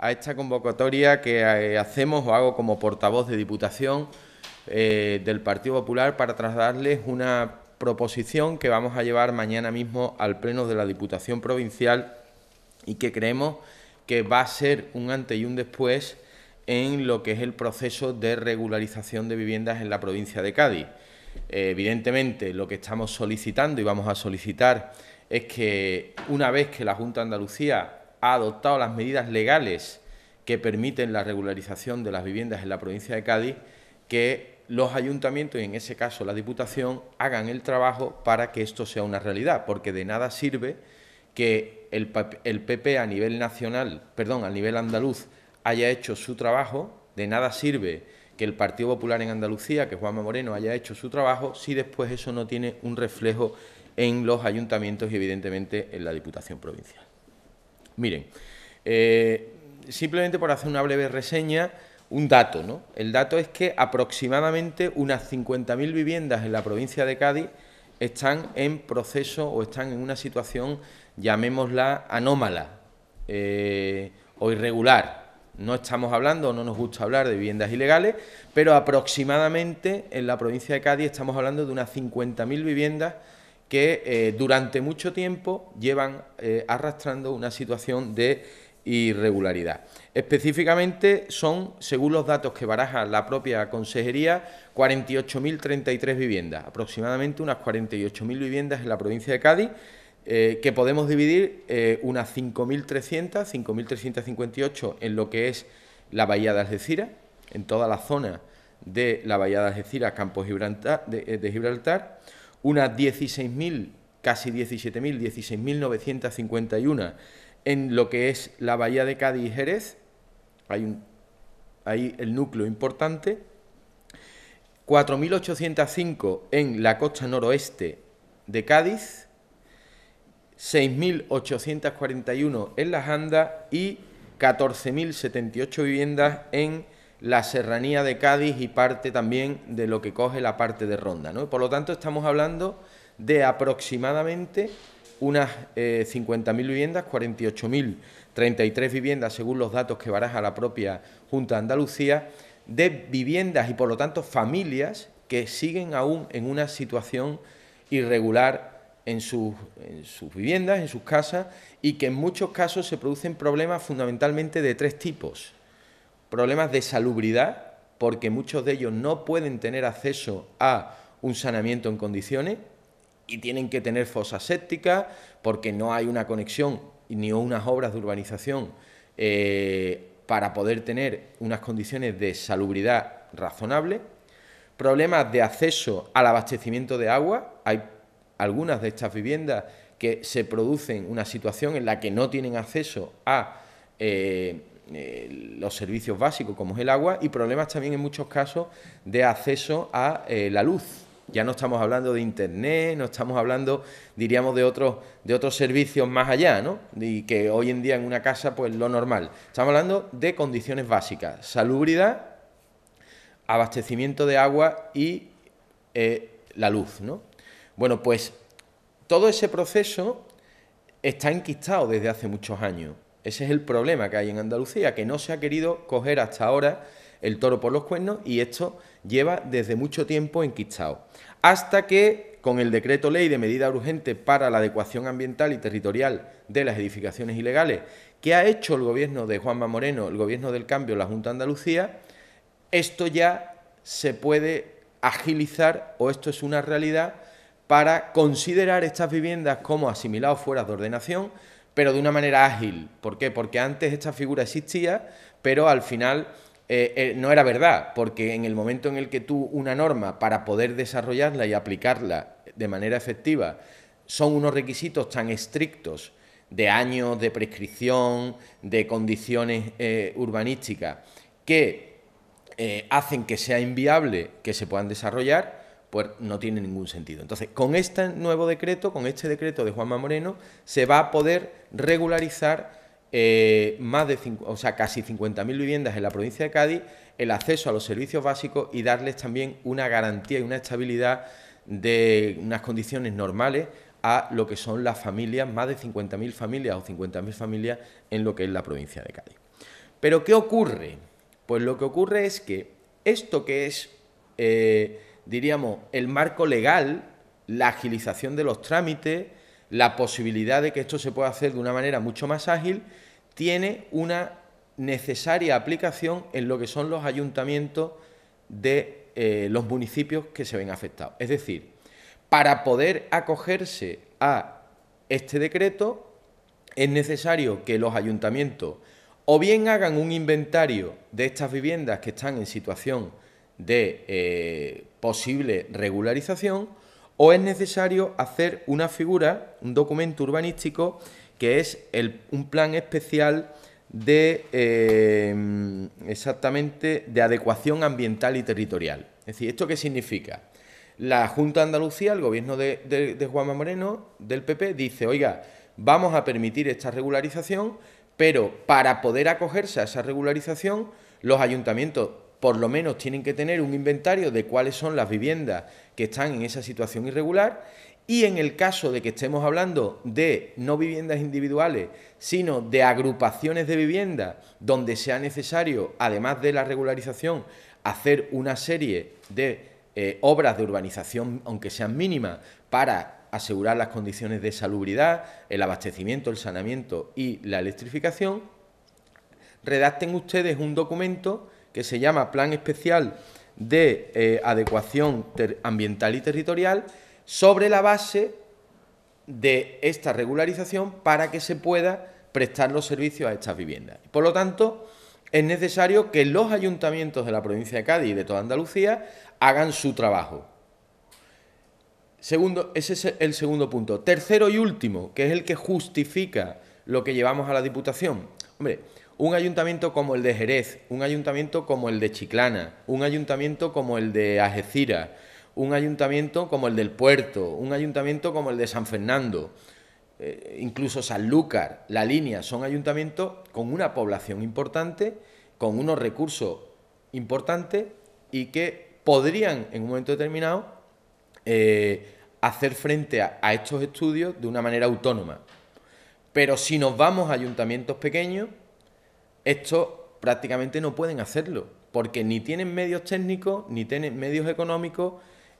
a esta convocatoria que eh, hacemos o hago como portavoz de Diputación eh, del Partido Popular para trasladarles una proposición que vamos a llevar mañana mismo al Pleno de la Diputación Provincial y que creemos que va a ser un antes y un después en lo que es el proceso de regularización de viviendas en la provincia de Cádiz. Eh, evidentemente, lo que estamos solicitando y vamos a solicitar es que una vez que la Junta de Andalucía ha adoptado las medidas legales que permiten la regularización de las viviendas en la provincia de Cádiz, que los ayuntamientos y en ese caso la Diputación hagan el trabajo para que esto sea una realidad, porque de nada sirve que el, PP a nivel nacional, perdón, a nivel andaluz haya hecho su trabajo, de nada sirve que el Partido Popular en Andalucía, que Juanma Moreno haya hecho su trabajo, si después eso no tiene un reflejo en los ayuntamientos y evidentemente en la Diputación Provincial. Miren, eh, simplemente por hacer una breve reseña, un dato, ¿no? El dato es que aproximadamente unas 50.000 viviendas en la provincia de Cádiz están en proceso o están en una situación, llamémosla anómala eh, o irregular. No estamos hablando, no nos gusta hablar de viviendas ilegales, pero aproximadamente en la provincia de Cádiz estamos hablando de unas 50.000 viviendas que eh, durante mucho tiempo llevan eh, arrastrando una situación de irregularidad. Específicamente son, según los datos que baraja la propia consejería, 48.033 viviendas, aproximadamente unas 48.000 viviendas en la provincia de Cádiz, eh, que podemos dividir unas 5.300, 5.358 en lo que es la bahía de Algeciras, en toda la zona de la bahía de Algeciras, Campos de Gibraltar unas 16.000, casi 17.000, 16.951 en lo que es la bahía de Cádiz Jerez, hay un, ahí el núcleo importante, 4.805 en la costa noroeste de Cádiz, 6.841 en las Andas y 14.078 viviendas en la serranía de Cádiz y parte también de lo que coge la parte de Ronda. Por lo tanto, estamos hablando de aproximadamente unas 50.000 eh, viviendas, 48.033 viviendas, según los datos que baraja la propia Junta de Andalucía, de viviendas y por lo tanto familias que siguen aún en una situación irregular en sus, en sus viviendas, en sus casas, y que en muchos casos se producen problemas fundamentalmente de tres tipos problemas de salubridad, porque muchos de ellos no pueden tener acceso a un saneamiento en condiciones y tienen que tener fosas sépticas porque no hay una conexión ni unas obras de urbanización eh, para poder tener unas condiciones de salubridad razonables. Problemas de acceso al abastecimiento de agua. Hay algunas de estas viviendas que se producen una situación en la que no tienen acceso a eh, eh, los servicios básicos como es el agua y problemas también en muchos casos de acceso a eh, la luz. Ya no estamos hablando de internet, no estamos hablando, diríamos, de otros, de otros servicios más allá, ¿no? Y que hoy en día en una casa, pues lo normal. Estamos hablando de condiciones básicas, salubridad, abastecimiento de agua y eh, la luz, ¿no? Bueno, pues todo ese proceso está enquistado desde hace muchos años. Ese es el problema que hay en Andalucía, que no se ha querido coger hasta ahora el toro por los cuernos y esto lleva desde mucho tiempo enquistado. Hasta que con el decreto ley de medida urgente para la adecuación ambiental y territorial de las edificaciones ilegales que ha hecho el gobierno de Juanma Moreno, el gobierno del cambio, la Junta de Andalucía, esto ya se puede agilizar o esto es una realidad para considerar estas viviendas como asimilados fuera de ordenación pero de una manera ágil. ¿Por qué? Porque antes esta figura existía, pero al final eh, eh, no era verdad, porque en el momento en el que tú una norma para poder desarrollarla y aplicarla de manera efectiva son unos requisitos tan estrictos de años, de prescripción, de condiciones eh, urbanísticas, que hacen que sea inviable que se puedan desarrollar, pues no tiene ningún sentido. Entonces, con este nuevo decreto, con este decreto de Juanma Moreno, se va a poder regularizar eh, más de o sea, casi 50.000 viviendas en la provincia de Cádiz, el acceso a los servicios básicos y darles también una garantía y una estabilidad de unas condiciones normales a lo que son las familias, más de 50.000 familias o 50.000 familias en lo que es la provincia de Cádiz. Pero ¿qué ocurre? Pues lo que ocurre es que esto que es eh, diríamos, el marco legal, la agilización de los trámites, la posibilidad de que esto se pueda hacer de una manera mucho más ágil, tiene una necesaria aplicación en lo que son los ayuntamientos de eh, los municipios que se ven afectados. Es decir, para poder acogerse a este decreto, es necesario que los ayuntamientos o bien hagan un inventario de estas viviendas que están en situación de eh, posible regularización o es necesario hacer una figura, un documento urbanístico, que es el, un plan especial de eh, exactamente de adecuación ambiental y territorial. Es decir, ¿esto qué significa? La Junta de Andalucía, el gobierno de, de, de Juanma Moreno, del PP, dice, oiga, vamos a permitir esta regularización, pero para poder acogerse a esa regularización, los ayuntamientos por lo menos tienen que tener un inventario de cuáles son las viviendas que están en esa situación irregular y en el caso de que estemos hablando de no viviendas individuales, sino de agrupaciones de viviendas donde sea necesario, además de la regularización, hacer una serie de eh, obras de urbanización, aunque sean mínimas, para asegurar las condiciones de salubridad, el abastecimiento, el saneamiento y la electrificación, redacten ustedes un documento que se llama Plan Especial de eh, Adecuación Ambiental y Territorial, sobre la base de esta regularización para que se pueda prestar los servicios a estas viviendas. Por lo tanto, es necesario que los ayuntamientos de la provincia de Cádiz y de toda Andalucía hagan su trabajo. Segundo, ese es el segundo punto. Tercero y último, que es el que justifica lo que llevamos a la Diputación. Hombre, un ayuntamiento como el de Jerez, un ayuntamiento como el de Chiclana, un ayuntamiento como el de Ajecira, un ayuntamiento como el del Puerto, un ayuntamiento como el de San Fernando, eh, incluso Sanlúcar, La Línea, son ayuntamientos con una población importante, con unos recursos importantes y que podrían en un momento determinado eh, hacer frente a estos estudios de una manera autónoma. Pero si nos vamos a ayuntamientos pequeños, esto prácticamente no pueden hacerlo, porque ni tienen medios técnicos, ni tienen medios económicos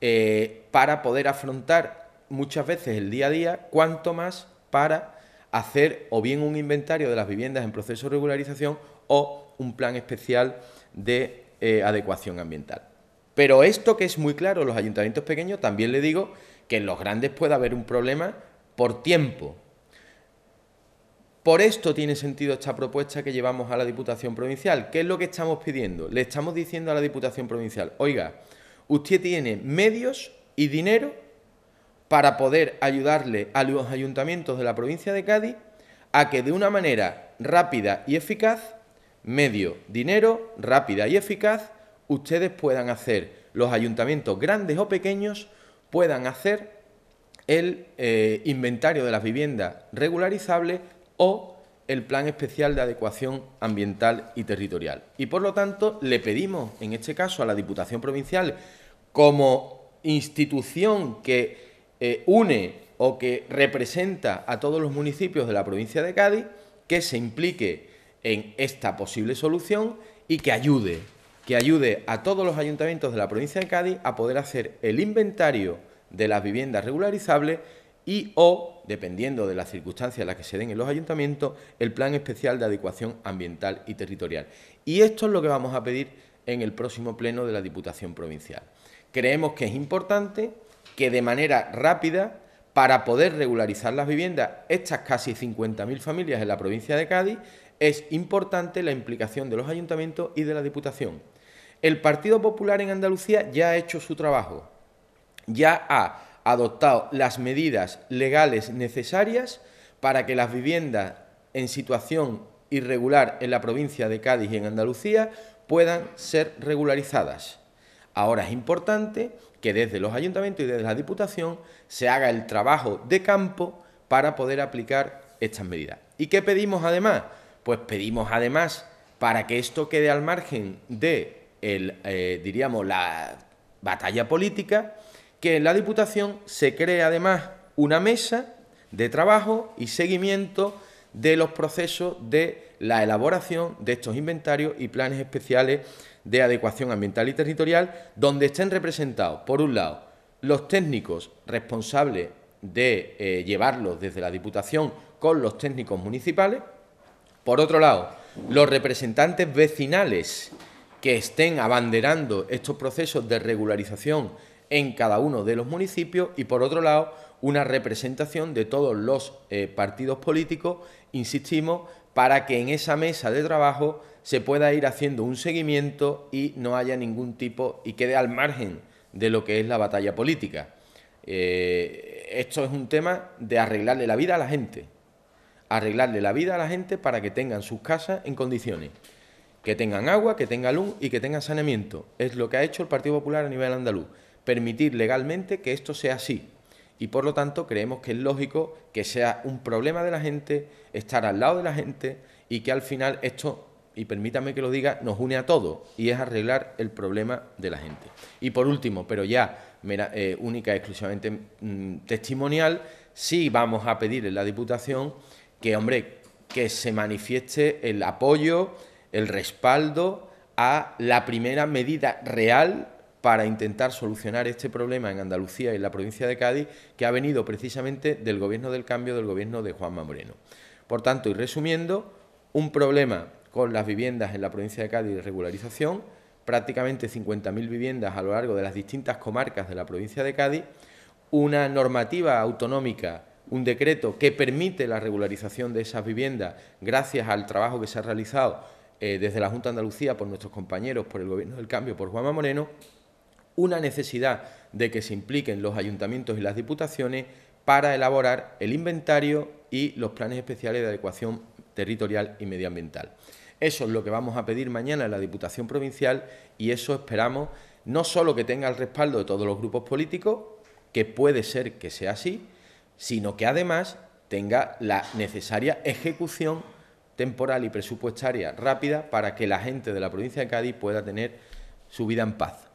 eh, para poder afrontar muchas veces el día a día, cuanto más para hacer o bien un inventario de las viviendas en proceso de regularización o un plan especial de eh, adecuación ambiental. Pero esto que es muy claro, los ayuntamientos pequeños, también le digo que en los grandes puede haber un problema por tiempo, por esto tiene sentido esta propuesta que llevamos a la Diputación Provincial. ¿Qué es lo que estamos pidiendo? Le estamos diciendo a la Diputación Provincial, oiga, usted tiene medios y dinero para poder ayudarle a los ayuntamientos de la provincia de Cádiz a que de una manera rápida y eficaz, medio, dinero, rápida y eficaz, ustedes puedan hacer, los ayuntamientos grandes o pequeños, puedan hacer el eh, inventario de las viviendas regularizables o el Plan Especial de Adecuación Ambiental y Territorial. Y por lo tanto, le pedimos, en este caso, a la Diputación Provincial, como institución que eh, une o que representa a todos los municipios de la provincia de Cádiz, que se implique en esta posible solución y que ayude, que ayude a todos los ayuntamientos de la provincia de Cádiz a poder hacer el inventario de las viviendas regularizables y o, dependiendo de las circunstancias en las que se den en los ayuntamientos, el Plan Especial de Adecuación Ambiental y Territorial. Y esto es lo que vamos a pedir en el próximo pleno de la Diputación Provincial. Creemos que es importante que de manera rápida, para poder regularizar las viviendas, estas casi 50.000 familias en la provincia de Cádiz, es importante la implicación de los ayuntamientos y de la Diputación. El Partido Popular en Andalucía ya ha hecho su trabajo, ya ha adoptado las medidas legales necesarias para que las viviendas en situación irregular en la provincia de Cádiz y en Andalucía puedan ser regularizadas. Ahora es importante que desde los ayuntamientos y desde la Diputación se haga el trabajo de campo para poder aplicar estas medidas. ¿Y qué pedimos además? Pues pedimos además para que esto quede al margen de, el, eh, diríamos, la batalla política, que en la Diputación se cree además una mesa de trabajo y seguimiento de los procesos de la elaboración de estos inventarios y planes especiales de adecuación ambiental y territorial, donde estén representados, por un lado, los técnicos responsables de eh, llevarlos desde la Diputación con los técnicos municipales, por otro lado, los representantes vecinales que estén abanderando estos procesos de regularización en cada uno de los municipios y por otro lado una representación de todos los eh, partidos políticos, insistimos, para que en esa mesa de trabajo se pueda ir haciendo un seguimiento y no haya ningún tipo y quede al margen de lo que es la batalla política. Eh, esto es un tema de arreglarle la vida a la gente, arreglarle la vida a la gente para que tengan sus casas en condiciones, que tengan agua, que tengan luz y que tengan saneamiento. Es lo que ha hecho el Partido Popular a nivel andaluz permitir legalmente que esto sea así. Y por lo tanto creemos que es lógico que sea un problema de la gente, estar al lado de la gente y que al final esto, y permítame que lo diga, nos une a todos y es arreglar el problema de la gente. Y por último, pero ya eh, única y exclusivamente mm, testimonial, sí vamos a pedir en la Diputación que, hombre, que se manifieste el apoyo, el respaldo a la primera medida real para intentar solucionar este problema en Andalucía y en la provincia de Cádiz, que ha venido precisamente del gobierno del cambio, del gobierno de Juan Moreno. Por tanto, y resumiendo, un problema con las viviendas en la provincia de Cádiz de regularización, prácticamente 50.000 viviendas a lo largo de las distintas comarcas de la provincia de Cádiz, una normativa autonómica, un decreto que permite la regularización de esas viviendas gracias al trabajo que se ha realizado eh, desde la Junta de Andalucía por nuestros compañeros, por el Gobierno del Cambio, por Juanma Moreno, una necesidad de que se impliquen los ayuntamientos y las diputaciones para elaborar el inventario y los planes especiales de adecuación territorial y medioambiental. Eso es lo que vamos a pedir mañana en la Diputación Provincial y eso esperamos no solo que tenga el respaldo de todos los grupos políticos, que puede ser que sea así, sino que además tenga la necesaria ejecución temporal y presupuestaria rápida para que la gente de la provincia de Cádiz pueda tener su vida en paz.